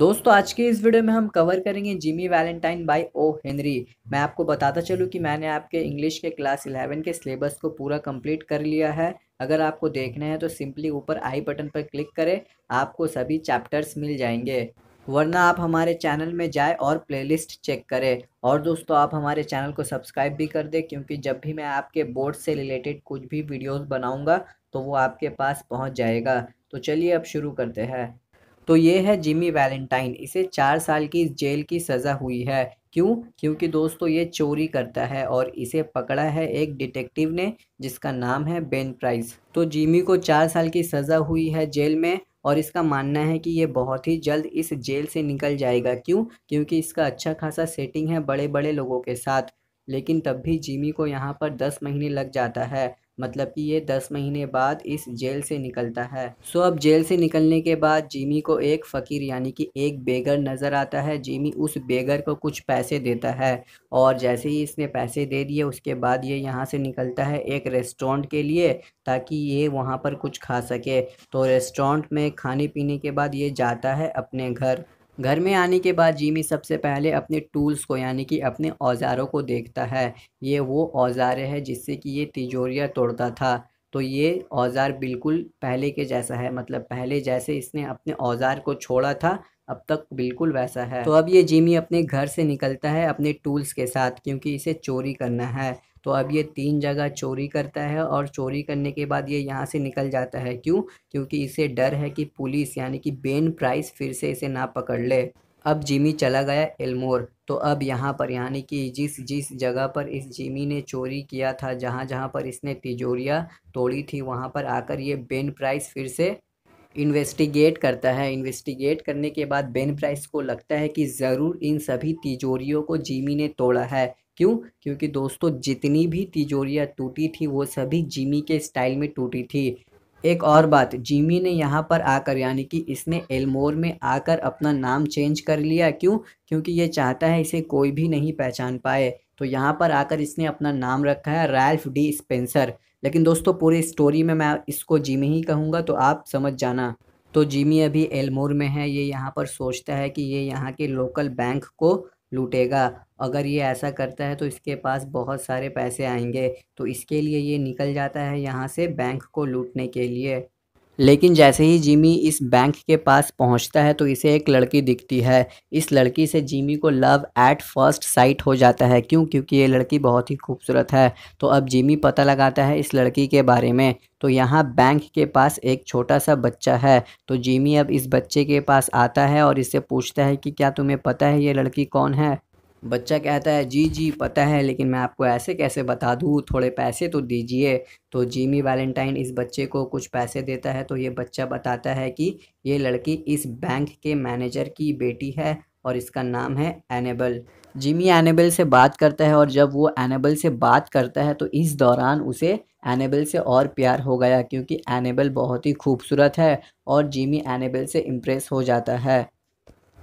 दोस्तों आज के इस वीडियो में हम कवर करेंगे Jimmy Valentine by O Henry मैं आपको बताता चलूँ कि मैंने आपके इंग्लिश के क्लास इलेवन के सिलेबस को पूरा कंप्लीट कर लिया है अगर आपको देखना है तो सिंपली ऊपर आई बटन पर क्लिक करें आपको सभी चैप्टर्स मिल जाएंगे वरना आप हमारे चैनल में जाए और प्लेलिस्ट चेक करें और दोस्तों आप हमारे चैनल को सब्सक्राइब भी कर दें क्योंकि जब भी मैं आपके बोर्ड से रिलेटेड कुछ भी वीडियोस बनाऊंगा तो वो आपके पास पहुंच जाएगा तो चलिए अब शुरू करते हैं तो ये है जिमी वैलेंटाइन इसे चार साल की जेल की सज़ा हुई है क्यों क्योंकि दोस्तों ये चोरी करता है और इसे पकड़ा है एक डिटेक्टिव ने जिसका नाम है बेन प्राइस तो जिमी को चार साल की सज़ा हुई है जेल में और इसका मानना है कि ये बहुत ही जल्द इस जेल से निकल जाएगा क्यों क्योंकि इसका अच्छा खासा सेटिंग है बड़े बड़े लोगों के साथ लेकिन तब भी जिमी को यहाँ पर दस महीने लग जाता है मतलब कि ये दस महीने बाद इस जेल से निकलता है सो अब जेल से निकलने के बाद जिमी को एक फ़कीर यानी कि एक बेगर नज़र आता है जिमी उस बेगर को कुछ पैसे देता है और जैसे ही इसने पैसे दे दिए उसके बाद ये यहाँ से निकलता है एक रेस्टोरेंट के लिए ताकि ये वहाँ पर कुछ खा सके तो रेस्टोरेंट में खाने पीने के बाद ये जाता है अपने घर घर में आने के बाद जिमी सबसे पहले अपने टूल्स को यानी कि अपने औजारों को देखता है ये वो औजार है जिससे कि ये तिजोरियाँ तोड़ता था तो ये औजार बिल्कुल पहले के जैसा है मतलब पहले जैसे इसने अपने औजार को छोड़ा था अब तक बिल्कुल वैसा है तो अब ये जिमी अपने घर से निकलता है अपने टूल्स के साथ क्योंकि इसे चोरी करना है तो अब ये तीन जगह चोरी करता है और चोरी करने के बाद ये यहाँ से निकल जाता है क्यों क्योंकि इसे डर है कि पुलिस यानी कि बेन प्राइस फिर से इसे ना पकड़ ले अब जिमी चला गया एलमोर तो अब यहाँ पर यानी कि जिस जिस जगह पर इस जिमी ने चोरी किया था जहाँ जहाँ पर इसने तिजोरियाँ तोड़ी थी वहाँ पर आकर ये बेन प्राइस फिर से इन्वेस्टिगेट करता है इन्वेस्टिगेट करने के बाद बेन प्राइस को लगता है कि ज़रूर इन सभी तिजोरियों को जिमी ने तोड़ा है क्यों क्योंकि दोस्तों जितनी भी तिजोरियाँ टूटी थी वो सभी जिमी के स्टाइल में टूटी थी एक और बात जिमी ने यहाँ पर आकर यानी कि इसने एलमोर में आकर अपना नाम चेंज कर लिया क्यों क्योंकि ये चाहता है इसे कोई भी नहीं पहचान पाए तो यहाँ पर आकर इसने अपना नाम रखा है रैल्फ डी स्पेंसर लेकिन दोस्तों पूरी स्टोरी में मैं इसको जिमी ही कहूँगा तो आप समझ जाना तो जिमी अभी एलमोर में है ये यहाँ पर सोचता है कि ये यहाँ के लोकल बैंक को लूटेगा अगर ये ऐसा करता है तो इसके पास बहुत सारे पैसे आएंगे तो इसके लिए ये निकल जाता है यहाँ से बैंक को लूटने के लिए लेकिन जैसे ही जिमी इस बैंक के पास पहुंचता है तो इसे एक लड़की दिखती है इस लड़की से जिमी को लव एट फर्स्ट साइट हो जाता है क्यों क्योंकि ये लड़की बहुत ही खूबसूरत है तो अब जिमी पता लगाता है इस लड़की के बारे में तो यहाँ बैंक के पास एक छोटा सा बच्चा है तो जिमी अब इस बच्चे के पास आता है और इससे पूछता है कि क्या तुम्हें पता है ये लड़की कौन है बच्चा कहता है जी जी पता है लेकिन मैं आपको ऐसे कैसे बता दूँ थोड़े पैसे तो दीजिए तो जीमी वैलेंटाइन इस बच्चे को कुछ पैसे देता है तो ये बच्चा बताता है कि ये लड़की इस बैंक के मैनेजर की बेटी है और इसका नाम है एनेबल जिमी एनेबल से बात करता है और जब वो एनेबल से बात करता है तो इस दौरान उसे एनेबल से और प्यार हो गया क्योंकि एनेबल बहुत ही खूबसूरत है और जिमी एनेबल से इम्प्रेस हो जाता है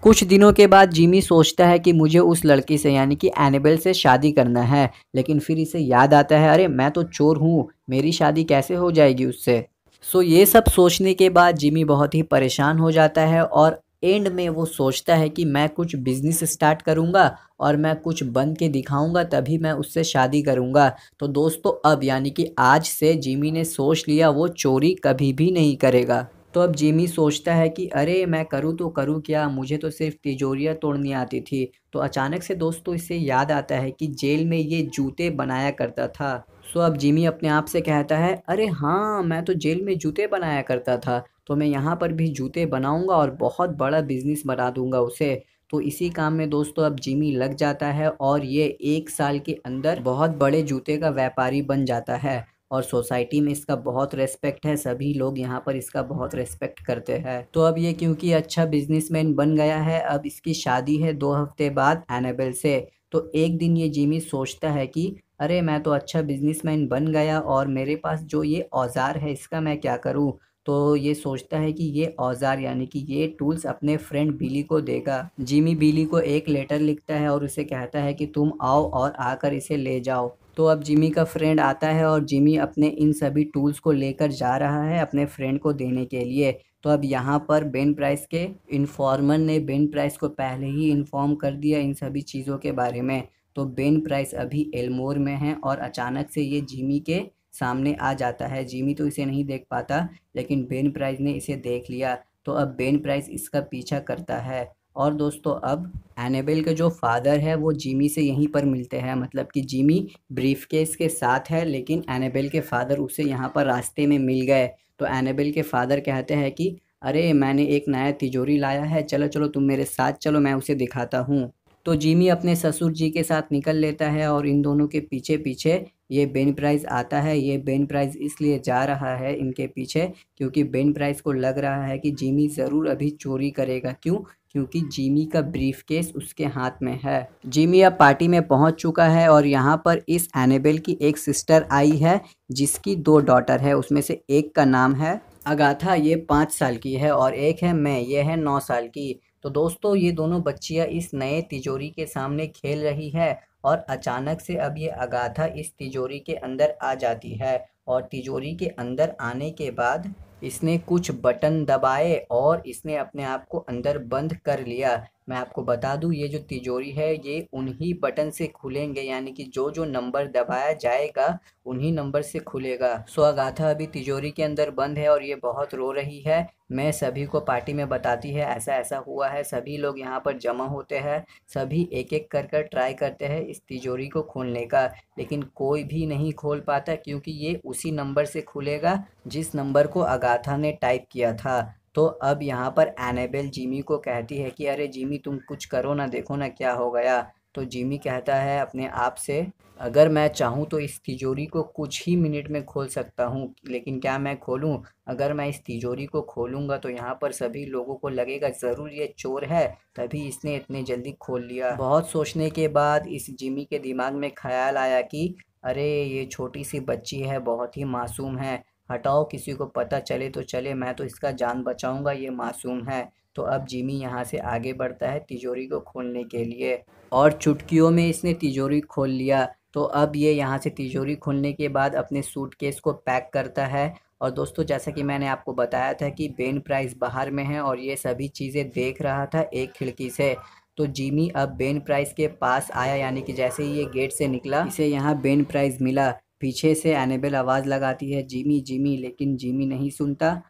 कुछ दिनों के बाद जिमी सोचता है कि मुझे उस लड़की से यानी कि एनेबल से शादी करना है लेकिन फिर इसे याद आता है अरे मैं तो चोर हूँ मेरी शादी कैसे हो जाएगी उससे सो ये सब सोचने के बाद जिमी बहुत ही परेशान हो जाता है और एंड में वो सोचता है कि मैं कुछ बिज़नेस स्टार्ट करूँगा और मैं कुछ बन के दिखाऊँगा तभी मैं उससे शादी करूँगा तो दोस्तों अब यानी कि आज से जिमी ने सोच लिया वो चोरी कभी भी नहीं करेगा तो अब जिमी सोचता है कि अरे मैं करूँ तो करूँ क्या मुझे तो सिर्फ तिजोरियाँ तोड़नी आती थी तो अचानक से दोस्तों इसे याद आता है कि जेल में ये जूते बनाया करता था सो अब जिमी अपने आप से कहता है अरे हाँ मैं तो जेल में जूते बनाया करता था तो मैं यहाँ पर भी जूते बनाऊँगा और बहुत बड़ा बिजनेस बना दूँगा उसे तो इसी काम में दोस्तों अब जिमी लग जाता है और ये एक साल के अंदर बहुत बड़े जूते का व्यापारी बन जाता है और सोसाइटी में इसका बहुत रेस्पेक्ट है सभी लोग यहाँ पर इसका बहुत रेस्पेक्ट करते हैं तो अब ये क्योंकि अच्छा बिजनेसमैन बन गया है अब इसकी शादी है दो हफ्ते बाद एनेबल से तो एक दिन ये जिमी सोचता है कि अरे मैं तो अच्छा बिजनेसमैन बन गया और मेरे पास जो ये औज़ार है इसका मैं क्या करूँ तो ये सोचता है कि ये औजार यानी कि ये टूल्स अपने फ्रेंड बिली को देगा जिमी बिली को एक लेटर लिखता है और उसे कहता है कि तुम आओ और आकर इसे ले जाओ तो अब जिमी का फ्रेंड आता है और जिमी अपने इन सभी टूल्स को लेकर जा रहा है अपने फ्रेंड को देने के लिए तो अब यहाँ पर बेन प्राइस के इन्फॉर्मर ने बेन प्राइस को पहले ही इन्फॉर्म कर दिया इन सभी चीज़ों के बारे में तो बेन प्राइस अभी एलमोर में है और अचानक से ये जिमी के सामने आ जाता है जिमी तो इसे नहीं देख पाता लेकिन बेन प्राइस ने इसे देख लिया तो अब बेन प्राइस इसका पीछा करता है और दोस्तों अब एनेबल के जो फादर है वो जिमी से यहीं पर मिलते हैं मतलब कि जिमी ब्रीफ केस के साथ है लेकिन एनेबल के फादर उसे यहाँ पर रास्ते में मिल गए तो एनेबल के फादर कहते हैं कि अरे मैंने एक नया तिजोरी लाया है चलो चलो तुम मेरे साथ चलो मैं उसे दिखाता हूँ तो जिमी अपने ससुर जी के साथ निकल लेता है और इन दोनों के पीछे पीछे ये बेन प्राइज आता है ये बेन प्राइज इसलिए जा रहा है इनके पीछे क्योंकि बेन प्राइज को लग रहा है कि जिमी ज़रूर अभी चोरी करेगा क्यों क्योंकि जिमी का ब्रीफकेस उसके हाथ में है जिमी अब पार्टी में पहुंच चुका है और यहाँ पर इस एनेबेल की एक सिस्टर आई है जिसकी दो डॉटर है उसमें से एक का नाम है अगाथा ये पाँच साल की है और एक है मैं ये है नौ साल की तो दोस्तों ये दोनों बच्चियाँ इस नए तिजोरी के सामने खेल रही है और अचानक से अब ये अगाथा इस तिजोरी के अंदर आ जाती है और तिजोरी के अंदर आने के बाद इसने कुछ बटन दबाए और इसने अपने आप को अंदर बंद कर लिया मैं आपको बता दूं ये जो तिजोरी है ये उन्हीं बटन से खुलेंगे यानी कि जो जो नंबर दबाया जाएगा उन्हीं नंबर से खुलेगा सो अगाथा अभी तिजोरी के अंदर बंद है और ये बहुत रो रही है मैं सभी को पार्टी में बताती है ऐसा ऐसा हुआ है सभी लोग यहाँ पर जमा होते हैं सभी एक एक कर कर ट्राई करते हैं इस तिजोरी को खोलने का लेकिन कोई भी नहीं खोल पाता क्योंकि ये उसी नंबर से खुलेगा जिस नंबर को अगाथा ने टाइप किया था तो अब यहाँ पर एनेबेल जिमी को कहती है कि अरे जिमी तुम कुछ करो ना देखो ना क्या हो गया तो जिमी कहता है अपने आप से अगर मैं चाहूँ तो इस तिजोरी को कुछ ही मिनट में खोल सकता हूँ लेकिन क्या मैं खोलूँ अगर मैं इस तिजोरी को खोलूँगा तो यहाँ पर सभी लोगों को लगेगा ज़रूर ये चोर है तभी इसने इतने जल्दी खोल लिया बहुत सोचने के बाद इस जिमी के दिमाग में ख्याल आया कि अरे ये छोटी सी बच्ची है बहुत ही मासूम है हटाओ किसी को पता चले तो चले मैं तो इसका जान बचाऊंगा ये मासूम है तो अब जिमी यहाँ से आगे बढ़ता है तिजोरी को खोलने के लिए और चुटकियों में इसने तिजोरी खोल लिया तो अब ये यहाँ से तिजोरी खोलने के बाद अपने सूटकेस को पैक करता है और दोस्तों जैसा कि मैंने आपको बताया था कि बेन प्राइस बाहर में है और ये सभी चीज़ें देख रहा था एक खिड़की से तो जिमी अब बेन प्राइस के पास आया यानी कि जैसे ही ये गेट से निकला इसे यहाँ बेन प्राइस मिला पीछे से एनेबल आवाज़ लगाती है जिमी जिमी लेकिन जिमी नहीं सुनता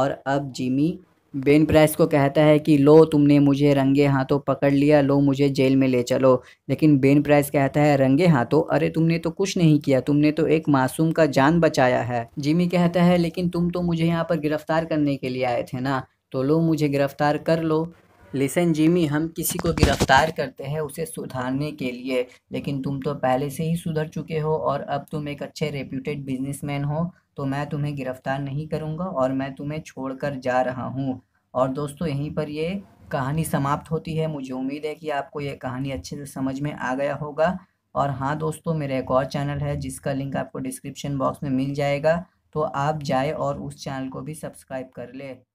और अब जिमी बेन प्राइस को कहता है कि लो तुमने मुझे रंगे हाथों पकड़ लिया लो मुझे जेल में ले चलो लेकिन बेन प्राइस कहता है रंगे हाथों अरे तुमने तो कुछ नहीं किया तुमने तो एक मासूम का जान बचाया है जिमी कहता है लेकिन तुम तो मुझे यहाँ पर गिरफ्तार करने के लिए आए थे ना तो लो मुझे गिरफ्तार कर लो लिसन जिमी हम किसी को गिरफ्तार करते हैं उसे सुधारने के लिए लेकिन तुम तो पहले से ही सुधर चुके हो और अब तुम एक अच्छे रेप्यूटेड बिजनेसमैन हो तो मैं तुम्हें गिरफ्तार नहीं करूँगा और मैं तुम्हें छोड़कर जा रहा हूँ और दोस्तों यहीं पर ये कहानी समाप्त होती है मुझे उम्मीद है कि आपको ये कहानी अच्छे से समझ में आ गया होगा और हाँ दोस्तों मेरा एक और चैनल है जिसका लिंक आपको डिस्क्रिप्शन बॉक्स में मिल जाएगा तो आप जाए और उस चैनल को भी सब्सक्राइब कर ले